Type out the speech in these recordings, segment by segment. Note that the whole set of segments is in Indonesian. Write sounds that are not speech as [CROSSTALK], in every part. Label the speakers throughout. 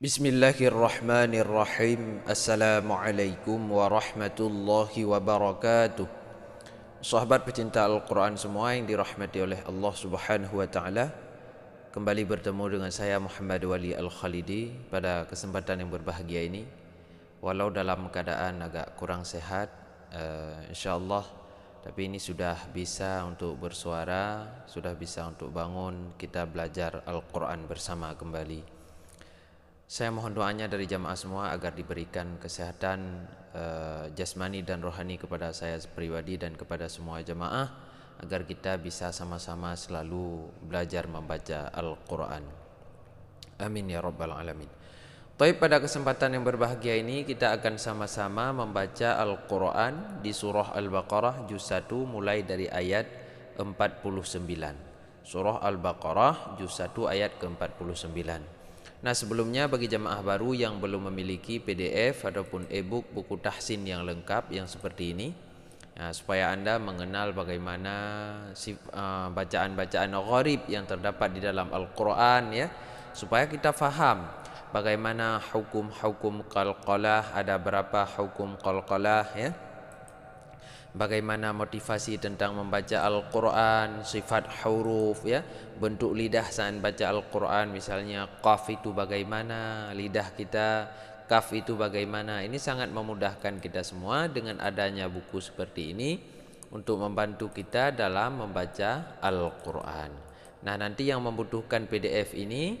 Speaker 1: Bismillahirrahmanirrahim Assalamualaikum warahmatullahi wabarakatuh Sahabat pecinta Al-Quran semua yang dirahmati oleh Allah subhanahu wa ta'ala Kembali bertemu dengan saya Muhammad Wali Al-Khalidi Pada kesempatan yang berbahagia ini Walau dalam keadaan agak kurang sehat uh, InsyaAllah Tapi ini sudah bisa untuk bersuara Sudah bisa untuk bangun Kita belajar Al-Quran bersama kembali saya mohon doanya dari jamaah semua agar diberikan kesehatan uh, jasmani dan rohani kepada saya pribadi dan kepada semua jamaah agar kita bisa sama-sama selalu belajar membaca Al-Quran. Amin ya rabbal alamin. Tapi pada kesempatan yang berbahagia ini kita akan sama-sama membaca Al-Quran di surah Al-Baqarah juz 1 mulai dari ayat 49. Surah Al-Baqarah juz 1 ayat ke-49. Nah sebelumnya bagi jamaah baru yang belum memiliki PDF ataupun e-book buku tahsin yang lengkap yang seperti ini nah, supaya anda mengenal bagaimana eh, bacaan-bacaan uh, gharib yang terdapat di dalam Al-Quran ya supaya kita faham bagaimana hukum-hukum kalqalah ada berapa hukum kalqalah ya bagaimana motivasi tentang membaca Al-Quran, sifat huruf ya, bentuk lidah saat baca Al-Quran misalnya kaf itu bagaimana, lidah kita kaf itu bagaimana. Ini sangat memudahkan kita semua dengan adanya buku seperti ini untuk membantu kita dalam membaca Al-Quran. Nah nanti yang membutuhkan PDF ini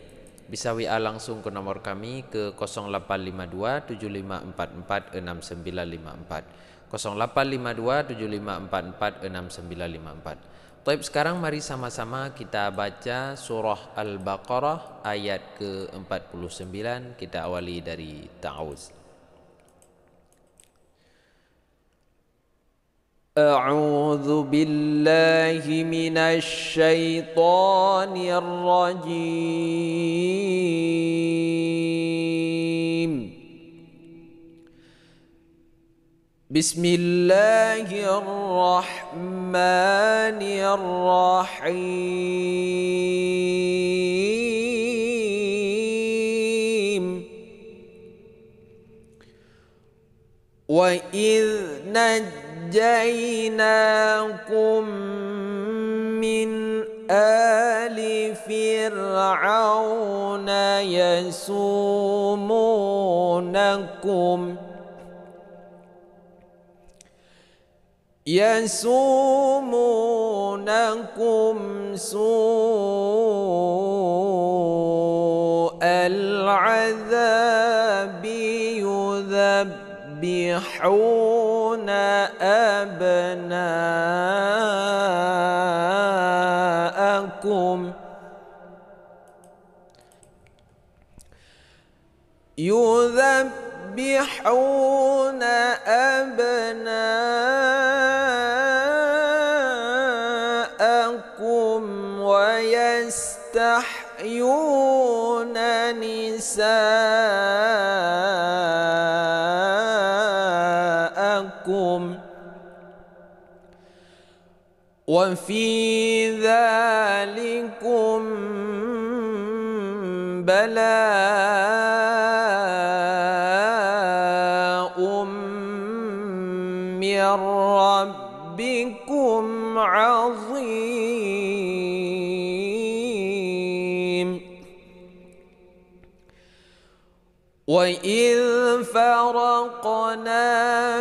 Speaker 1: bisa WA langsung ke nomor kami ke 0852 7544 6954. 085275446954. Taib sekarang mari sama-sama kita baca surah Al-Baqarah ayat ke-49 kita awali dari ta'awuz. أعوذ بالله من
Speaker 2: الشيطان الرجيم بسم الله الرحمن الرحيم وإذ نجيناكم من آل فرعون يسومونكم يسومونكم سوء العذاب يذبحون أبناءكم يذبحون أبناءكم نساءكم وفي ذلكم بلاء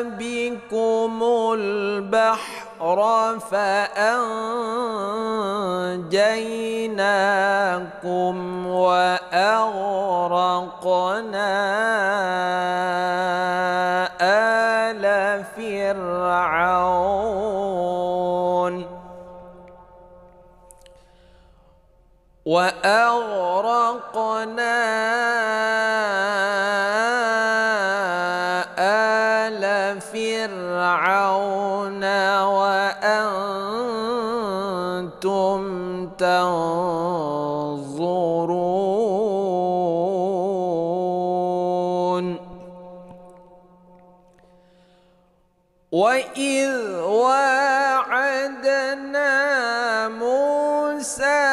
Speaker 2: بكم البحر فأنجيناكم وأغرقنا آل فرعون وأغرقنا موسى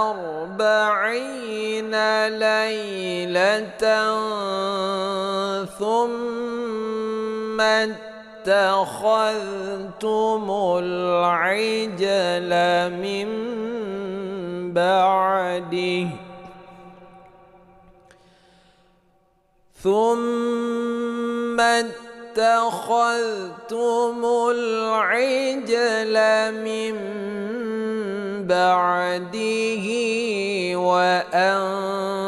Speaker 2: أربعين ليلة ثم اتخذتم العجل من بعده ثم اتخذتم العجل من بعده وأنتم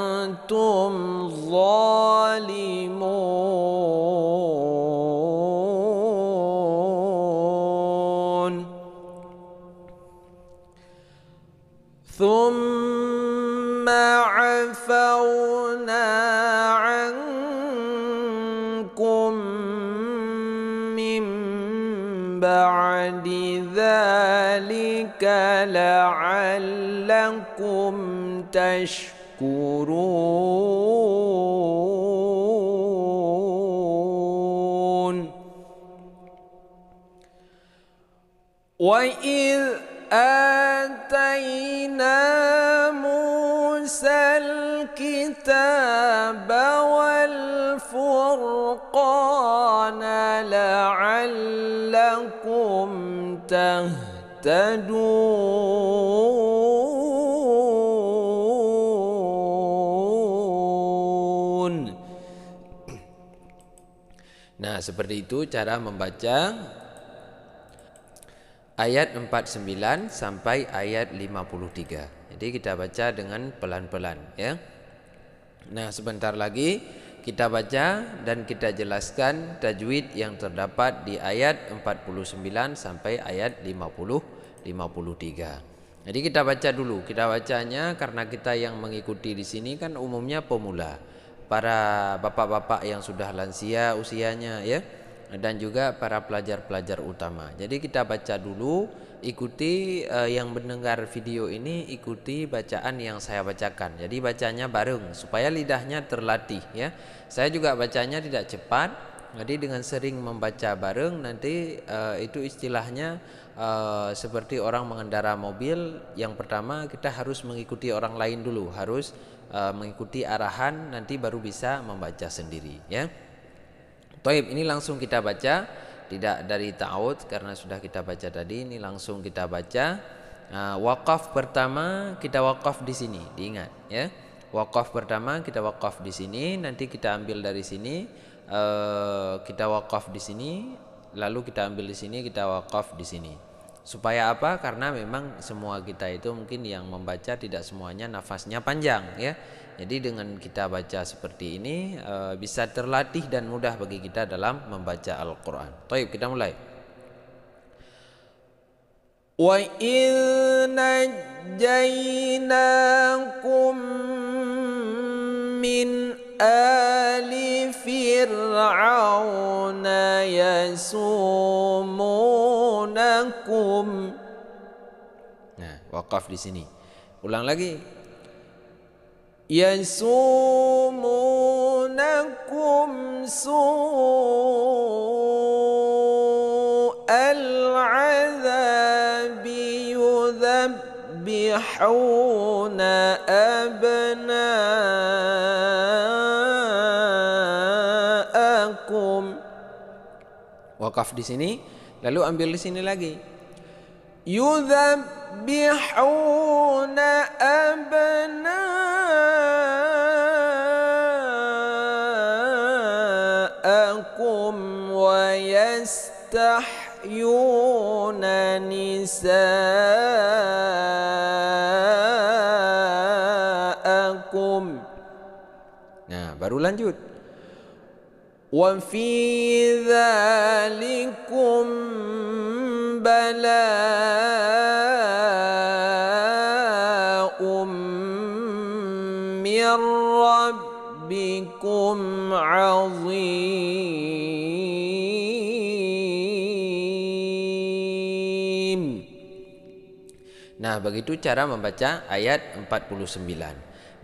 Speaker 2: لعلكم تشكرون وإذ آتينا موسى الكتاب والفرقان لعلكم تهتدون
Speaker 1: Nah, seperti itu cara membaca ayat 49 sampai ayat 53. Jadi kita baca dengan pelan-pelan ya. Nah, sebentar lagi kita baca dan kita jelaskan tajwid yang terdapat di ayat 49 sampai ayat 50 53. Jadi kita baca dulu, kita bacanya karena kita yang mengikuti di sini kan umumnya pemula para bapak-bapak yang sudah lansia usianya ya dan juga para pelajar-pelajar utama. Jadi kita baca dulu, ikuti uh, yang mendengar video ini ikuti bacaan yang saya bacakan. Jadi bacanya bareng supaya lidahnya terlatih ya. Saya juga bacanya tidak cepat. Jadi dengan sering membaca bareng nanti uh, itu istilahnya uh, seperti orang mengendarai mobil. Yang pertama kita harus mengikuti orang lain dulu, harus E, mengikuti arahan nanti baru bisa membaca sendiri ya. Toib ini langsung kita baca tidak dari ta'awudz karena sudah kita baca tadi ini langsung kita baca e, wakaf pertama kita wakaf di sini diingat ya wakaf pertama kita wakaf di sini nanti kita ambil dari sini e, kita wakaf di sini lalu kita ambil di sini kita wakaf di sini Supaya apa? Karena memang semua kita itu mungkin yang membaca tidak semuanya nafasnya panjang ya. Jadi dengan kita baca seperti ini eh, bisa terlatih dan mudah bagi kita dalam membaca Al-Qur'an. Baik, kita mulai.
Speaker 2: Wa inna min آل فرعون يسومونكم
Speaker 1: Nah, wakaf di sini. Ulang lagi.
Speaker 2: Yasumunakum su'al azabi yudhabbihuna abnaa
Speaker 1: Wakaf di sini, lalu ambil di sini lagi. Yudhabbihuna
Speaker 2: abna'akum wa yastahyuna nisa'akum. Nah, baru lanjut. وفي ذلكم بلاء من ربكم
Speaker 1: عظيم Nah begitu cara membaca ayat 49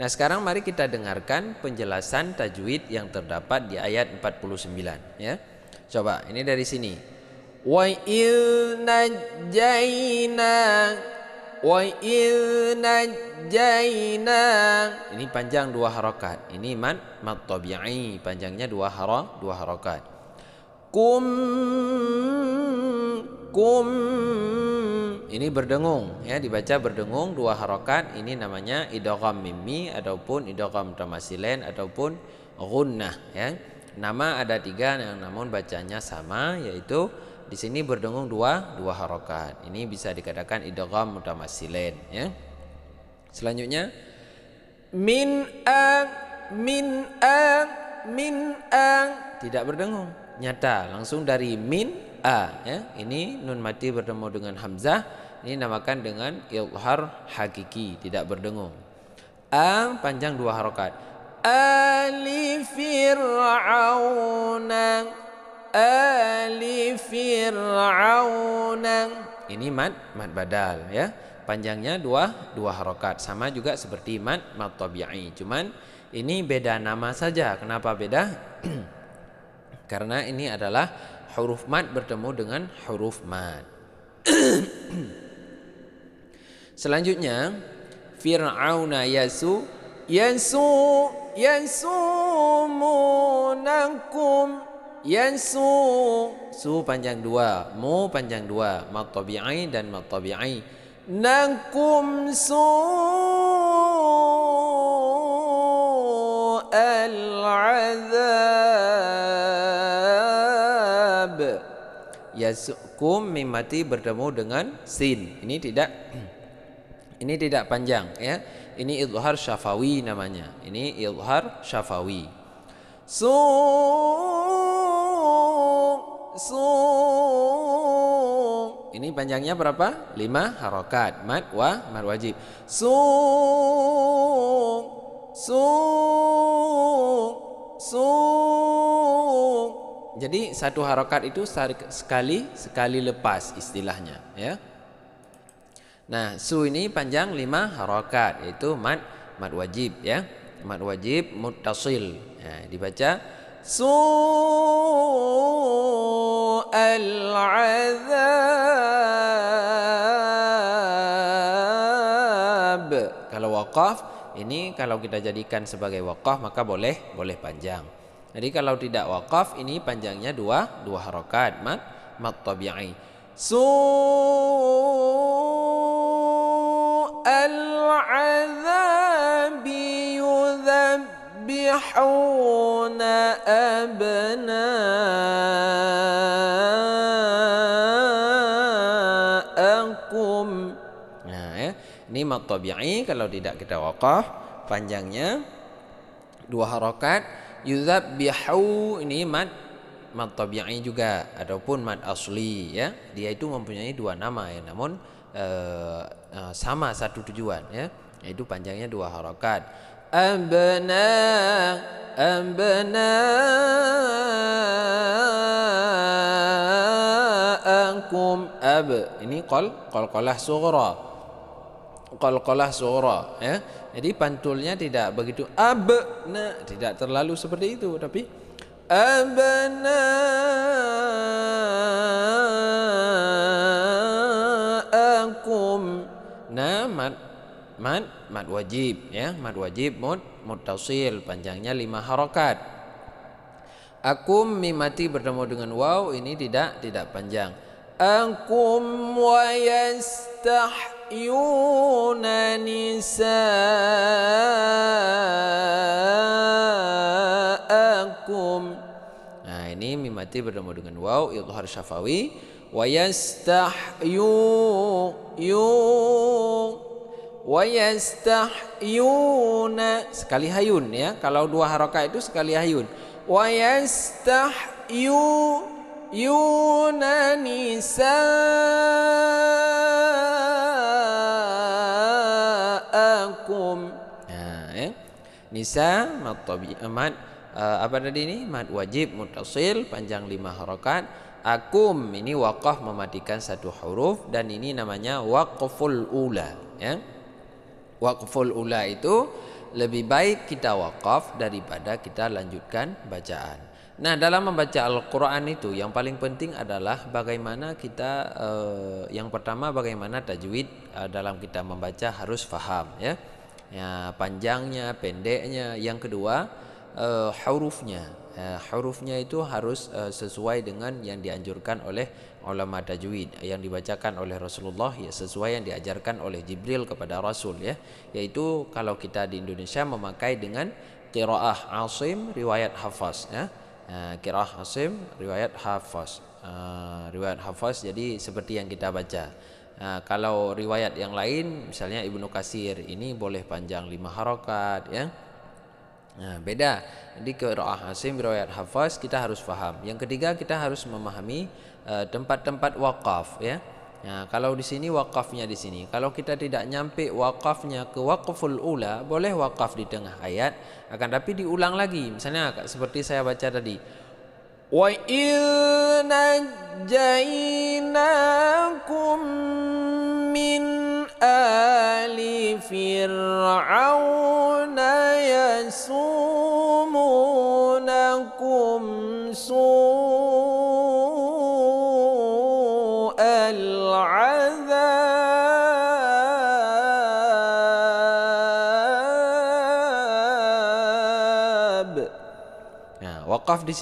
Speaker 1: Nah sekarang mari kita dengarkan penjelasan tajwid yang terdapat di ayat 49 ya. Coba ini dari sini. Wa ilna najaina wa ilna
Speaker 2: najaina.
Speaker 1: Ini panjang dua harokat. Ini mat mat tabi'i panjangnya dua haro dua harokat. Kum kum ini berdengung ya dibaca berdengung dua harokat ini namanya idogam mimi ataupun idogam tamasilen ataupun runnah ya nama ada tiga yang namun bacanya sama yaitu di sini berdengung dua dua harokat ini bisa dikatakan idogam tamasilen ya selanjutnya min
Speaker 2: ang min ang min ang
Speaker 1: tidak berdengung nyata langsung dari min a ya. ini nun mati bertemu dengan hamzah ini namakan dengan ilhar hakiki tidak berdengung a panjang dua harokat
Speaker 2: ali fir'auna ali fir'auna
Speaker 1: ini mat mat badal ya panjangnya dua dua harokat sama juga seperti mat mat tabi'i cuman ini beda nama saja kenapa beda [CLEARS THROAT] karena ini adalah huruf mad bertemu dengan huruf mad. [CLEARS THROAT] Selanjutnya Fir'auna yasu yasu yansumunakum yansu su panjang dua mu panjang dua matabi'i dan matabi'i nakum su al yasukum mimati bertemu dengan sin. Ini tidak [CLEARS THROAT] ini tidak panjang ya. Ini idhar syafawi namanya. Ini idhar syafawi. Su su ini panjangnya berapa? Lima harokat mad wa mad wajib. Sung, su su jadi satu harokat itu sekali sekali lepas istilahnya ya. Nah, su ini panjang lima harokat yaitu mat mat wajib ya. mat wajib mutasil Ya, nah, dibaca su al-azab. Kalau wakaf ini kalau kita jadikan sebagai wakaf maka boleh boleh panjang. Jadi kalau tidak wakaf ini panjangnya dua dua harokat mat mat tabi'i.
Speaker 2: Su al yudhabbihuna abna'akum.
Speaker 1: Nah ya. ini mat tabi'i kalau tidak kita wakaf panjangnya dua harokat bihau ini mad mad tabi'i juga ataupun mad asli ya. Dia itu mempunyai dua nama ya, namun ee, eh, eh, sama satu tujuan ya, yaitu panjangnya dua harokat. ambana ambana akum ab ini kol kol kolah sughra qalqalah suara ya. Jadi pantulnya tidak begitu abna, tidak terlalu seperti itu tapi abna akum. Nah, mad mad mad wajib ya, mad wajib mud tausil, panjangnya lima harokat. Akum mimati bertemu dengan waw ini tidak tidak panjang.
Speaker 2: Akum wa yastah عيون
Speaker 1: nisaakum Nah ini mim mati bertemu dengan waw idhar ya, syafawi wa yastahyu yu wa yastahyuna sekali hayun ya kalau dua harokat itu sekali hayun wa yastahyu yuna nisa nisa mad tabi eh, mad uh, apa tadi ini mad wajib mutasil panjang lima harokat akum ini wakaf mematikan satu huruf dan ini namanya wakful ula ya wakful ula itu lebih baik kita wakaf daripada kita lanjutkan bacaan Nah, dalam membaca Al-Quran itu yang paling penting adalah bagaimana kita eh, yang pertama bagaimana tajwid eh, dalam kita membaca harus faham ya ya, panjangnya, pendeknya. Yang kedua, uh, hurufnya. Uh, hurufnya itu harus uh, sesuai dengan yang dianjurkan oleh ulama tajwid yang dibacakan oleh Rasulullah ya sesuai yang diajarkan oleh Jibril kepada Rasul ya yaitu kalau kita di Indonesia memakai dengan qiraah asim riwayat hafaz ya uh, qiraah asim riwayat hafaz uh, riwayat hafaz jadi seperti yang kita baca Nah, kalau riwayat yang lain misalnya Ibnu Kasir ini boleh panjang lima harokat ya. Nah, beda ke qiraah asim riwayat hafaz kita harus faham. Yang ketiga kita harus memahami e, tempat-tempat uh, wakaf ya. Nah, kalau di sini wakafnya di sini. Kalau kita tidak nyampe wakafnya ke wakaful ula, boleh wakaf di tengah ayat, akan tapi diulang lagi. Misalnya seperti saya baca tadi,
Speaker 2: وإن نجيناكم من آل فرعون يسومونكم سوء العذاب.
Speaker 1: وقف wakaf di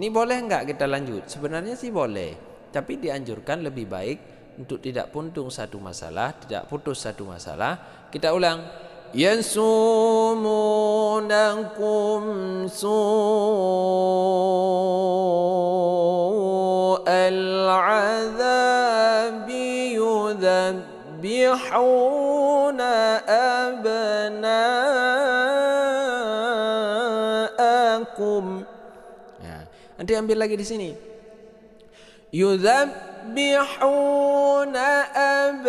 Speaker 1: Ini boleh nggak kita lanjut? Sebenarnya sih boleh, tapi dianjurkan lebih baik untuk tidak puntung satu masalah, tidak putus satu masalah. Kita ulang. su'al
Speaker 2: azabi diambil lagi di sini. Yudhabbihuna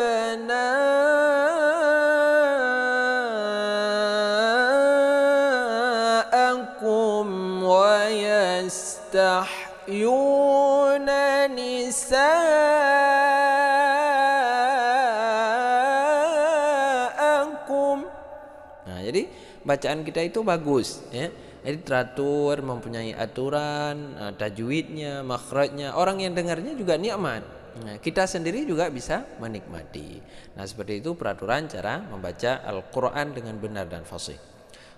Speaker 2: abna'akum wa yastahyuna nisa'akum.
Speaker 1: Nah, jadi bacaan kita itu bagus ya jadi teratur mempunyai aturan eh, tajwidnya makhrajnya orang yang dengarnya juga nikmat nah, kita sendiri juga bisa menikmati nah seperti itu peraturan cara membaca Al-Quran dengan benar dan fasih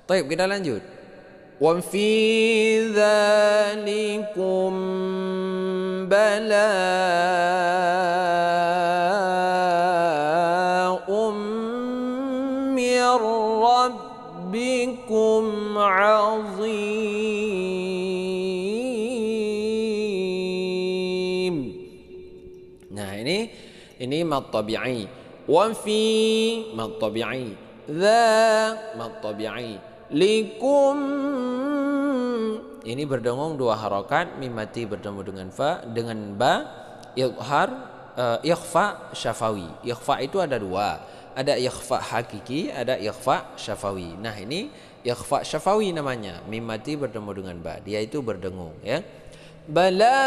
Speaker 1: Baik kita lanjut fi dzalikum balaa ini mad tabi'i wa fi mad tabi'i dha mad tabi'i likum ini berdengung dua harokat mimati bertemu dengan fa dengan ba ilhar uh, eh, ikhfa syafawi ikhfa itu ada dua ada ikhfa hakiki ada ikhfa syafawi nah ini ikhfa syafawi namanya mimati bertemu dengan ba dia itu berdengung ya bala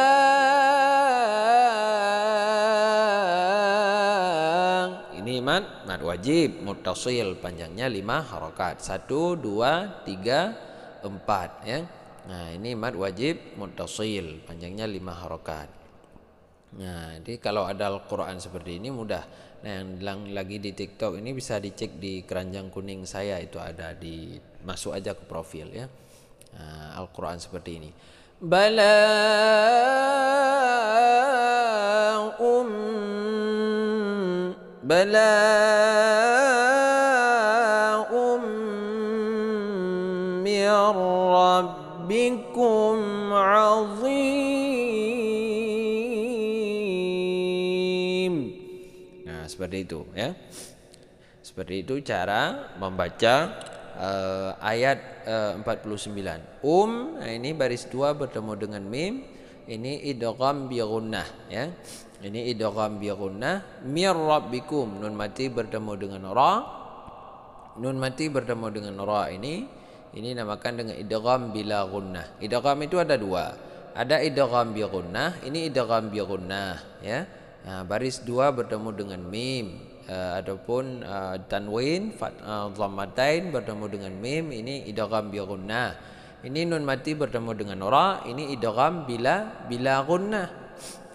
Speaker 1: iman mad nah, wajib mutasil panjangnya lima harokat satu dua tiga empat ya nah ini mad wajib mutasil panjangnya lima harokat nah jadi kalau ada Al-Quran seperti ini mudah nah yang lagi di TikTok ini bisa dicek di keranjang kuning saya itu ada di masuk aja ke profil ya nah, Al-Quran seperti ini bala
Speaker 2: بلاء من ربكم عظيم
Speaker 1: nah seperti itu ya seperti itu cara membaca uh, ayat eh, uh, 49 um nah ini baris dua bertemu dengan mim ini idgham bi ya ini idgham bi gunnah mir rabbikum nun mati bertemu dengan ra. Nun mati bertemu dengan ra ini ini namakan dengan idgham bila gunnah. Idgham itu ada dua. Ada idgham bi gunnah, ini idgham bi gunnah ya. Nah, baris dua bertemu dengan mim uh, ataupun uh, tanwin eh, dhammatain uh, bertemu dengan mim ini idgham bi gunnah. Ini nun mati bertemu dengan ra, ini idgham bila bila gunnah.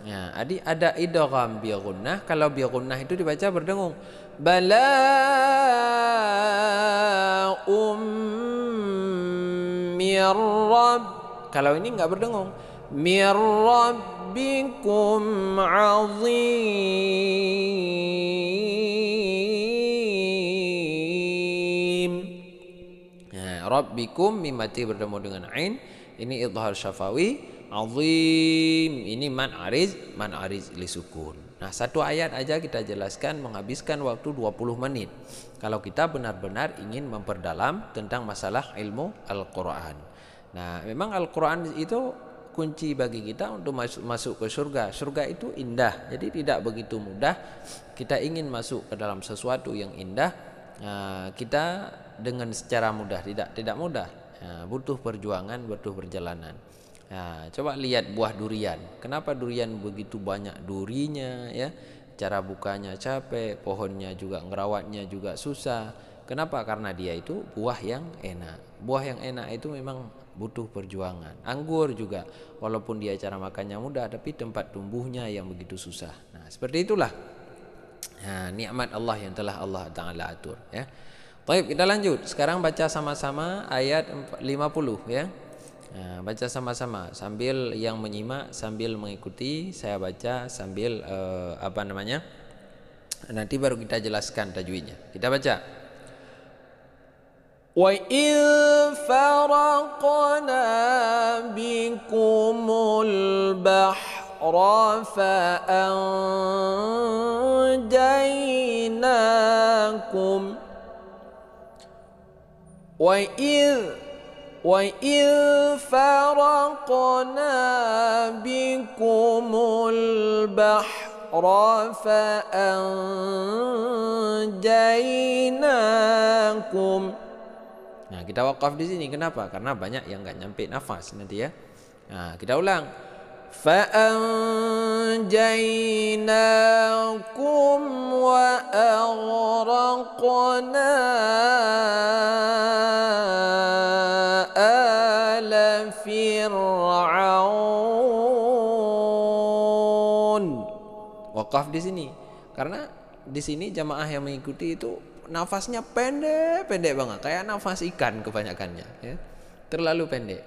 Speaker 1: Ya, adi ada idgham bi gunnah. Kalau bi gunnah itu dibaca berdengung. Bala ummir rabb.
Speaker 2: Kalau ini enggak berdengung. rabbikum azim.
Speaker 1: Ya, rabbikum mimati bertemu dengan ain. Ini idhar syafawi azim ini man ariz man ariz lisukun nah satu ayat aja kita jelaskan menghabiskan waktu 20 menit kalau kita benar-benar ingin memperdalam tentang masalah ilmu Al-Quran nah memang Al-Quran itu kunci bagi kita untuk masuk masuk ke surga. Surga itu indah, jadi tidak begitu mudah. Kita ingin masuk ke dalam sesuatu yang indah, eh, kita dengan secara mudah tidak tidak mudah. Eh, butuh perjuangan, butuh perjalanan. Nah, coba lihat buah durian. Kenapa durian begitu banyak durinya ya? Cara bukanya capek, pohonnya juga ngerawatnya juga susah. Kenapa? Karena dia itu buah yang enak. Buah yang enak itu memang butuh perjuangan. Anggur juga walaupun dia cara makannya mudah tapi tempat tumbuhnya yang begitu susah. Nah, seperti itulah. Nah, nikmat Allah yang telah Allah Taala atur ya. Baik, kita lanjut. Sekarang baca sama-sama ayat 50 ya. Eh, baca sama-sama sambil yang menyimak sambil mengikuti saya baca sambil uh, apa namanya nanti baru kita jelaskan tajwidnya kita baca wa faraqna
Speaker 2: bikumul bahra fa anjaynakum wa idh فرقنا بكم البحر فأنجيناكم
Speaker 1: Nah kita wakaf di sini kenapa? Karena banyak yang nggak nyampe nafas nanti ya. Nah kita ulang. فأنجيناكم wakaf di sini karena di sini jamaah yang mengikuti itu nafasnya pendek-pendek banget kayak nafas ikan kebanyakannya ya. terlalu pendek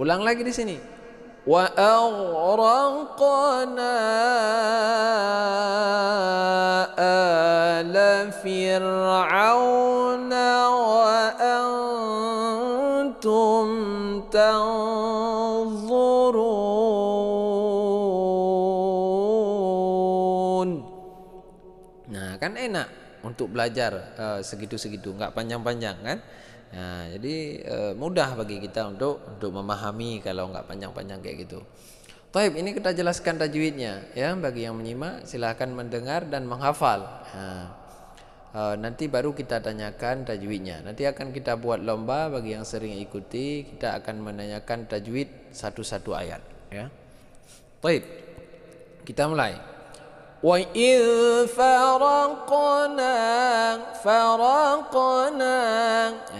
Speaker 1: ulang lagi di sini wa ala
Speaker 2: wa antum
Speaker 1: untuk belajar eh, segitu-segitu, nggak panjang-panjang kan? Nah, jadi eh, mudah bagi kita untuk untuk memahami kalau nggak panjang-panjang kayak gitu. Taib ini kita jelaskan tajwidnya ya bagi yang menyimak silahkan mendengar dan menghafal. Nah, eh, nanti baru kita tanyakan tajwidnya. Nanti akan kita buat lomba bagi yang sering ikuti kita akan menanyakan tajwid satu-satu ayat ya. Taib. Kita mulai. وإذ فرقنا فرقنا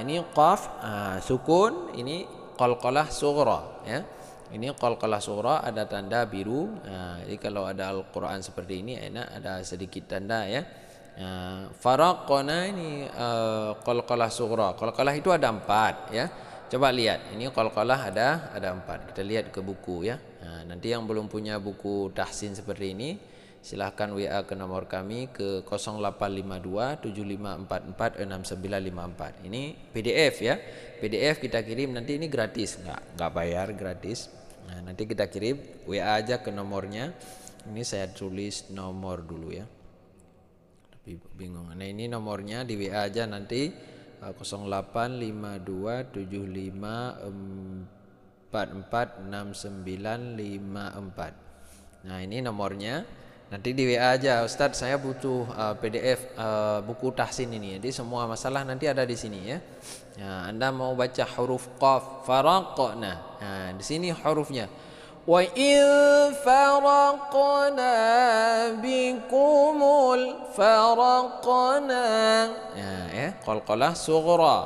Speaker 1: ini qaf ah, sukun ini qalqalah sughra ya ini qalqalah sughra ada tanda biru nah, jadi kalau ada Al-Qur'an seperti ini enak ada sedikit tanda ya nah, faraqana ini uh, qalqalah sughra qalqalah itu ada empat ya Coba lihat, ini qalqalah ada ada empat. Kita lihat ke buku ya. Nah, nanti yang belum punya buku tahsin seperti ini, silahkan WA ke nomor kami ke 0852 7544 6954 ini PDF ya PDF kita kirim nanti ini gratis nggak nggak bayar gratis nah, nanti kita kirim WA aja ke nomornya ini saya tulis nomor dulu ya tapi bingung nah ini nomornya di WA aja nanti 085275446954 eh, nah ini nomornya Nanti di WA aja, Ustadz saya butuh uh, eh, PDF uh, eh, buku tahsin ini. Jadi semua masalah nanti ada di sini ya. Nah, anda mau baca huruf qaf faraqna. Nah, di sini hurufnya. Wa in faraqna
Speaker 2: bikumul faraqna.
Speaker 1: Nah, ya, qalqalah sughra.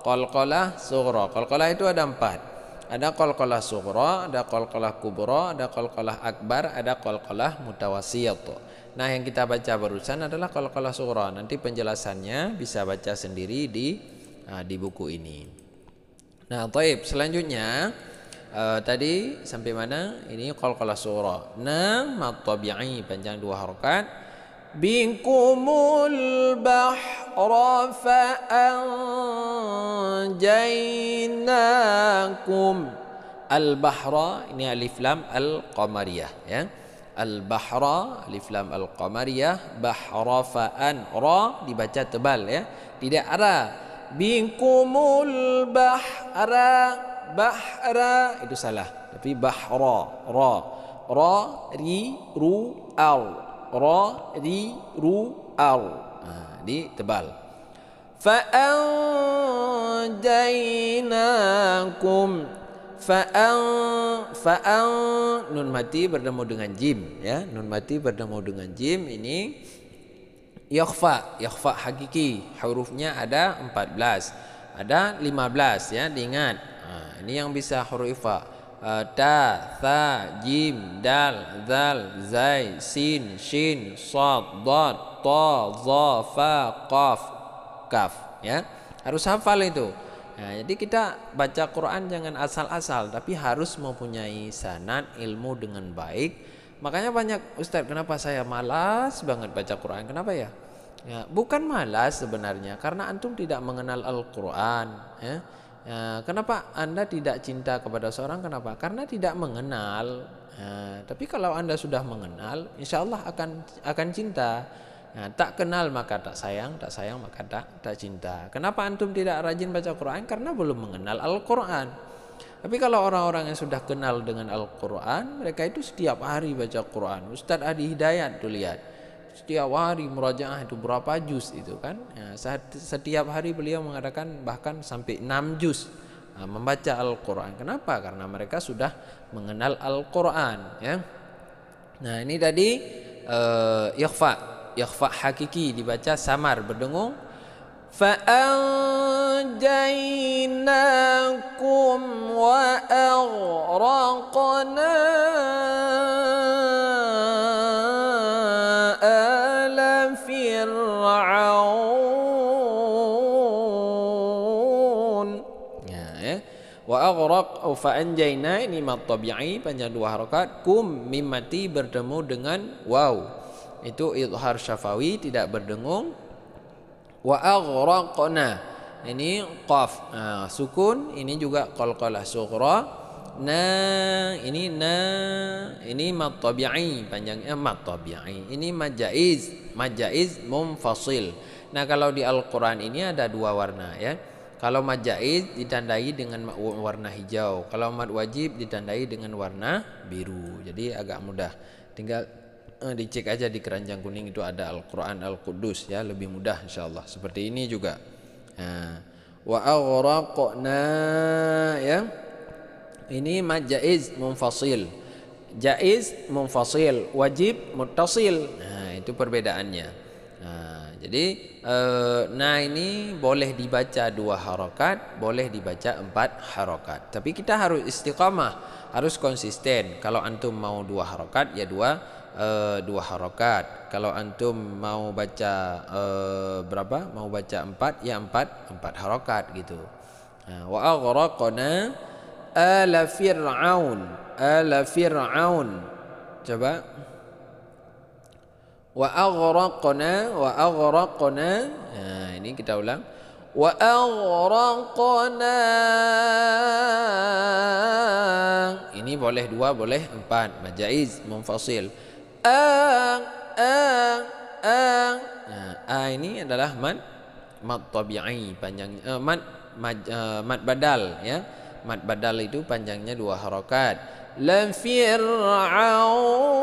Speaker 1: Qalqalah sughra. Qalqalah itu ada empat. Ada qalqalah sughra, ada qalqalah kubro, ada qalqalah akbar, ada qalqalah mutawasiyat. Nah, yang kita baca barusan adalah qalqalah sughra. Nanti penjelasannya bisa baca sendiri di nah, di buku ini. Nah, taib selanjutnya uh, tadi sampai mana? Ini qalqalah sughra. Nah, ini panjang dua harokat بكم
Speaker 2: البحر
Speaker 1: فأنجيناكم Al-Bahra ini alif lam al-qamariyah ya. Al-Bahra alif lam al-qamariyah bahra fa'an ra dibaca tebal ya. Tidak ada Bikumul bahra bahra itu salah. Tapi bahra ra ra ri ru al ra ri ru ar nah, ini tebal fa'anjainakum fa fa'an nun mati bertemu dengan jim ya nun mati bertemu dengan jim ini yakhfa yakhfa hakiki hurufnya ada 14 ada 15 ya diingat nah, ini yang bisa huruf ifa ta eh, tha jim dal zal zai sin shin sad dad ta za fa qaf kaf ya harus hafal itu nah, jadi kita baca Quran jangan asal-asal tapi harus mempunyai sanad ilmu dengan baik makanya banyak Ustaz kenapa saya malas banget baca Quran kenapa ya ya, bukan malas sebenarnya karena antum tidak mengenal Al-Quran ya. Ya, kenapa Anda tidak cinta kepada seorang? Kenapa? Karena tidak mengenal. Ya, tapi kalau Anda sudah mengenal, insya Allah akan akan cinta. Ya, tak kenal maka tak sayang, tak sayang maka tak tak cinta. Kenapa antum tidak rajin baca Quran? Karena belum mengenal Al-Quran. Tapi kalau orang-orang yang sudah kenal dengan Al-Quran, mereka itu setiap hari baca Quran. Ustadz Adi Hidayat tuh lihat setiap hari murajaah itu berapa juz itu kan ya, setiap hari beliau mengadakan bahkan sampai 6 juz ya, membaca Al-Quran kenapa karena mereka sudah mengenal Al-Quran ya nah ini tadi uh, ikhfa ikhfa hakiki dibaca samar berdengung wa وأغرقنا fa'aghraq au fa'anjayna ini matobiyai tabi'i panjang dua harokat kum mimati bertemu dengan waw itu idhar syafawi tidak berdengung wa aghraqna ini qaf nah, sukun ini juga qalqalah sughra na ini na ini mad tabi'i panjangnya eh, mad tabi'i ini majaiz majaiz mumfasil nah kalau di Al-Qur'an ini ada dua warna ya kalau mad jaiz ditandai dengan warna hijau. Kalau mad wajib ditandai dengan warna biru. Jadi agak mudah. Tinggal eh, dicek aja di keranjang kuning itu ada Al-Qur'an Al-Qudus ya, lebih mudah insyaallah. Seperti ini juga. Nah, wa aghraqna ya. Ini mad jaiz munfasil. Jaiz munfasil, wajib muttasil. Nah, itu perbedaannya jadi uh, nah ini boleh dibaca dua harokat, boleh dibaca empat harokat. Tapi kita harus istiqamah, harus konsisten. Kalau antum mau dua harokat, ya dua uh, dua harokat. Kalau antum mau baca uh, berapa? Mau baca empat, ya empat empat harokat gitu. Nah, wa aghraqna ala fir'aun ala fir'aun. Coba wa aghraqna wa aghraqna nah ini kita ulang wa aghraqna ini boleh dua boleh empat majaiz munfasil
Speaker 2: a a a
Speaker 1: nah, a ini adalah mad mad tabi'i panjang uh, mad mad, uh, mad badal ya mad badal itu panjangnya dua harakat lam fir'aun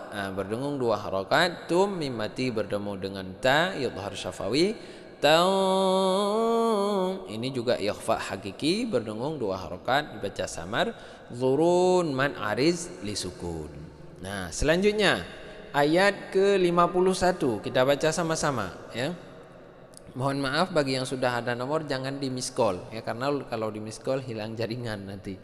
Speaker 1: berdengung dua harokat tum mimati berdemu dengan ta yudhar syafawi taum ini juga yakhfa hakiki berdengung dua harokat dibaca samar zurun man ariz lisukun nah selanjutnya ayat ke-51 kita baca sama-sama ya mohon maaf bagi yang sudah ada nomor jangan di miss call ya karena kalau di miss call hilang jaringan nanti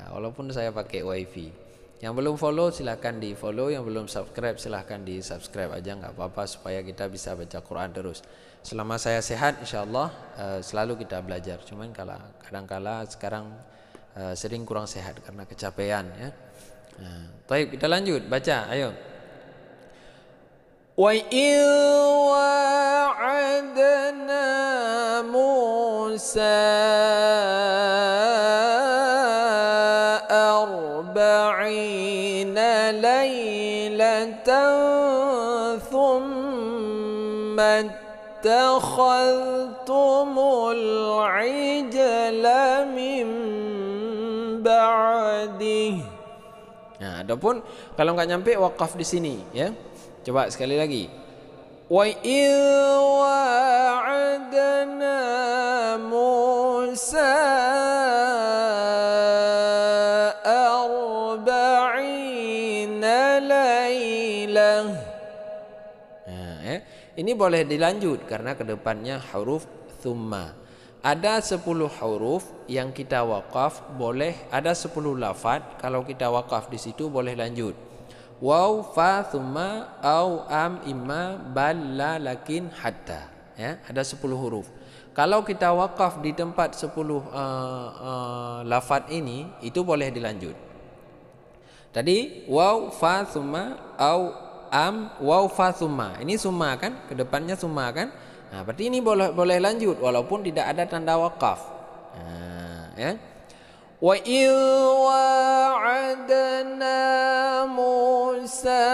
Speaker 1: nah, walaupun saya pakai wifi yang belum follow silahkan di follow, yang belum subscribe silahkan di subscribe aja nggak apa-apa supaya kita bisa baca Quran terus. Selama saya sehat, insya Allah uh, eh, selalu kita belajar. Cuman kala sekarang uh, sering kurang sehat karena kecapean ya. Nah, baik kita lanjut baca, ayo. wa وعدنا
Speaker 2: Musa اتخذتم العجل من
Speaker 1: بعده Nah, adapun kalau nggak nyampe wakaf di sini ya. Coba sekali lagi. Wa
Speaker 2: wa'adna Musa
Speaker 1: Ini boleh dilanjut karena kedepannya huruf thumma. Ada 10 huruf yang kita wakaf boleh ada 10 lafad kalau kita wakaf di situ boleh lanjut. Wau fa thumma au am imma bal la lakin hatta. Ya, ada 10 huruf. Kalau kita wakaf di tempat 10 uh, uh, eh, eh, lafad ini itu boleh dilanjut. Tadi wau fa thumma au am waw fa summa. Ini summa kan? Kedepannya summa kan? Nah, berarti ini boleh boleh lanjut walaupun tidak ada tanda wakaf. Nah, ya. Wa wa'adna Musa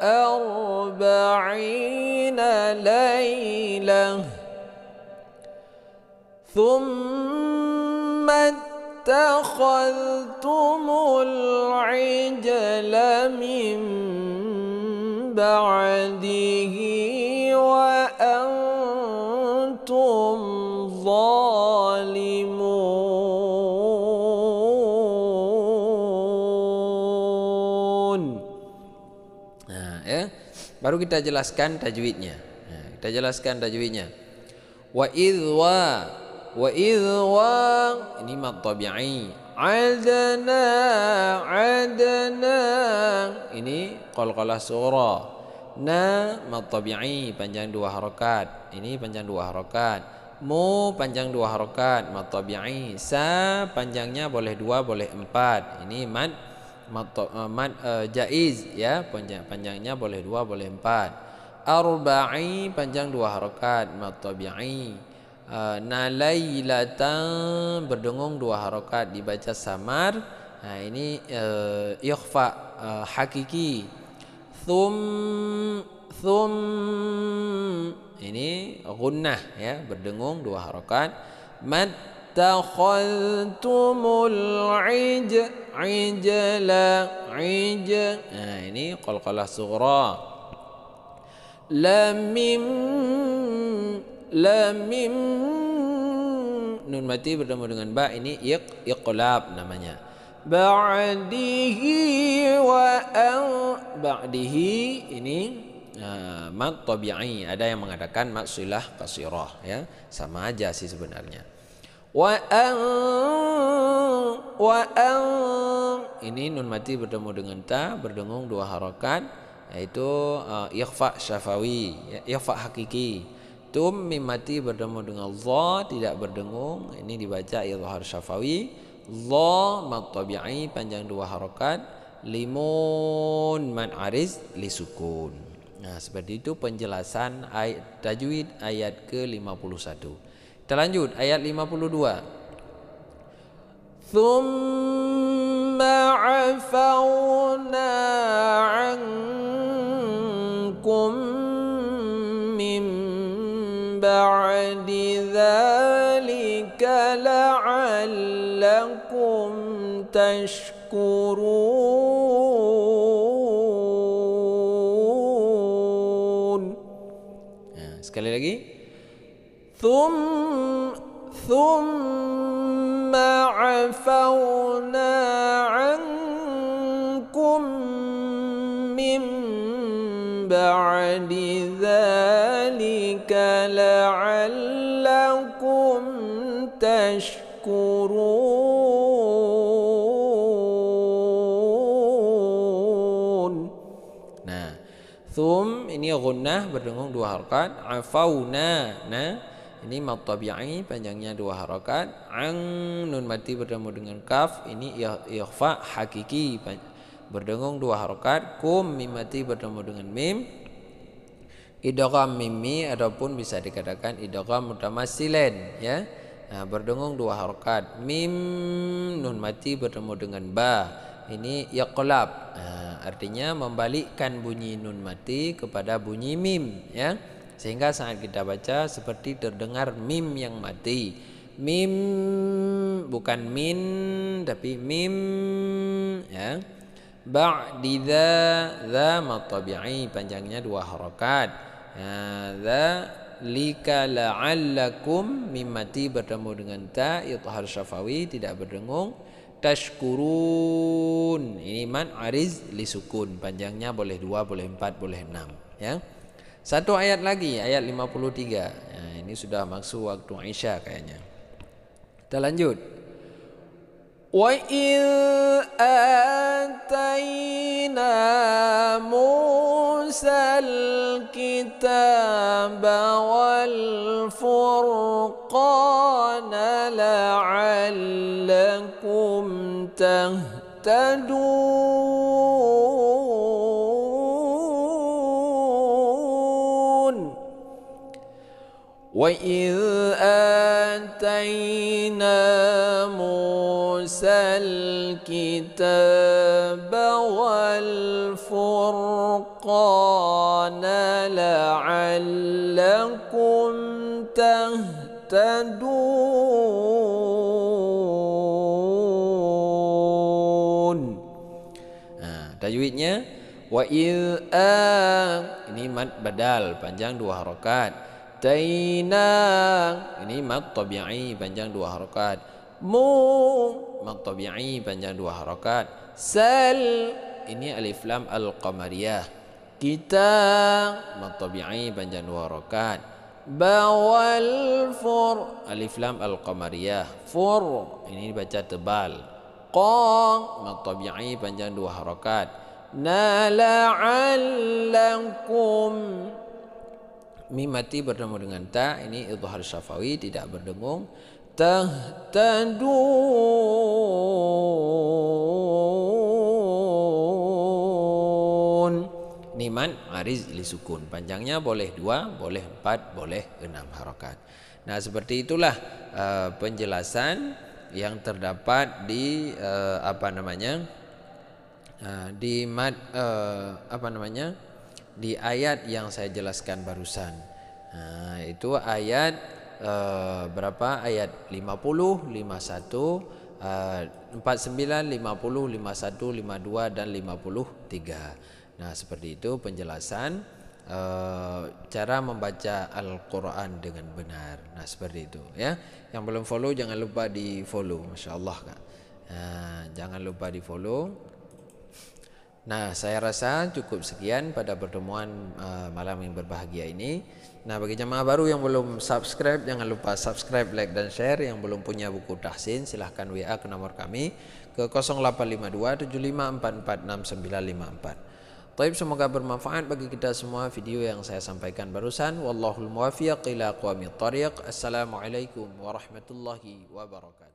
Speaker 2: arba'ina lailah thumma اتخذتم العجل من بعده وأنتم ظالمون
Speaker 1: nah, ya. Baru kita jelaskan tajwidnya nah, Kita jelaskan tajwidnya Wa wa wa idwa ini mad tabi'i adana adana ini qalqalah surah na mad tabi'i panjang dua harokat ini panjang dua harokat mu panjang dua harokat mad tabi'i sa panjangnya boleh dua boleh empat ini mad mad, uh, mad uh, jaiz ya panjang panjangnya boleh dua boleh empat arba'i panjang dua harokat mad tabi'i Ah, nalailatan berdengung dua harokat dibaca samar. Nah ini uh, ikhfa uh, hakiki. Thum thum ini gunnah ya berdengung dua harokat. Mat takhaltumul ij ijla ij nah ini qalqalah sughra lam mim lamim nun mati bertemu dengan ba ini iq iqlab namanya ba'dihi wa an ba'dihi ini uh, mad tabi'i ada yang mengatakan sulah kasirah ya sama aja sih sebenarnya wa an wa an ini nun mati bertemu dengan ta berdengung dua harokat yaitu uh, ikhfa syafawi ya, ikhfa hakiki Antum mimati berdengung dengan Allah tidak berdengung. Ini dibaca Ilhar Syafawi. Allah matabi'i panjang dua harokat. Limun man aris lisukun. Nah seperti itu penjelasan ayat, tajwid ayat ke-51. Kita lanjut ayat 52.
Speaker 2: Thumma afawna بعد ذلك لعلكم تشكرون nah,
Speaker 1: آه، sekali lagi
Speaker 2: ثم ثم عفونا tashkurun
Speaker 1: Nah Thum ini gunnah berdengung dua harakat Afauna Nah ini matabi'i panjangnya dua harokat. ang nun mati bertemu dengan kaf ini iya, ikhfa hakiki berdengung dua harokat. kum mim mati bertemu dengan mim idgham mimmi ataupun bisa dikatakan idgham mutamassilan ya Nah, berdengung dua harokat. Mim nun mati bertemu dengan ba. Ini yaqlab. Nah, artinya membalikkan bunyi nun mati kepada bunyi mim, ya. Sehingga saat kita baca seperti terdengar mim yang mati. Mim bukan min tapi mim ya. Ba'didza dza matabi'i panjangnya dua harokat. Ya, dza lika la'allakum mimati bertemu dengan ta ithar syafawi tidak berdengung tashkurun ini man ariz lisukun panjangnya boleh dua boleh empat boleh enam ya satu ayat lagi ayat 53 ya, ini sudah masuk waktu isya kayaknya kita lanjut وإذ آتينا
Speaker 2: موسى الكتاب والفرقان لعلكم تهتدون وإذ آتينا موسى أوحى الكتاب والفرقان لعلكم تهتدون
Speaker 1: nah, wa il a ini mat badal panjang dua harokat taina ini mat tabi'i panjang dua harokat mu mad tabi'i panjang dua harokat sel, ini alif lam al qamariyah kita mad tabi'i panjang dua harokat bawal fur alif lam al qamariyah fur ini dibaca tebal qang mad tabi'i panjang dua harakat nala'allakum mimati bertemu dengan ta ini idhar syafawi tidak berdengung tahtadun Niman ariz li Panjangnya boleh dua, boleh empat, boleh enam harokat Nah seperti itulah uh, penjelasan yang terdapat di uh, apa namanya uh, di mat, uh, apa namanya di ayat yang saya jelaskan barusan. uh, itu ayat Eh, berapa ayat 50, 51 49, 50, 51, 52 dan 53. Nah, seperti itu penjelasan eh, cara membaca Al-Qur'an dengan benar. Nah, seperti itu ya. Yang belum follow jangan lupa di-follow, masya Kak. Uh, jangan lupa di-follow Nah, saya rasa cukup sekian pada pertemuan uh, malam yang berbahagia ini. Nah, bagi jemaah baru yang belum subscribe, jangan lupa subscribe, like dan share. Yang belum punya buku tahsin, silahkan WA ke nomor kami ke 0852 Taib semoga bermanfaat bagi kita semua video yang saya sampaikan barusan. Wallahul muwafiq ila qawmi tariq. Assalamualaikum warahmatullahi wabarakatuh.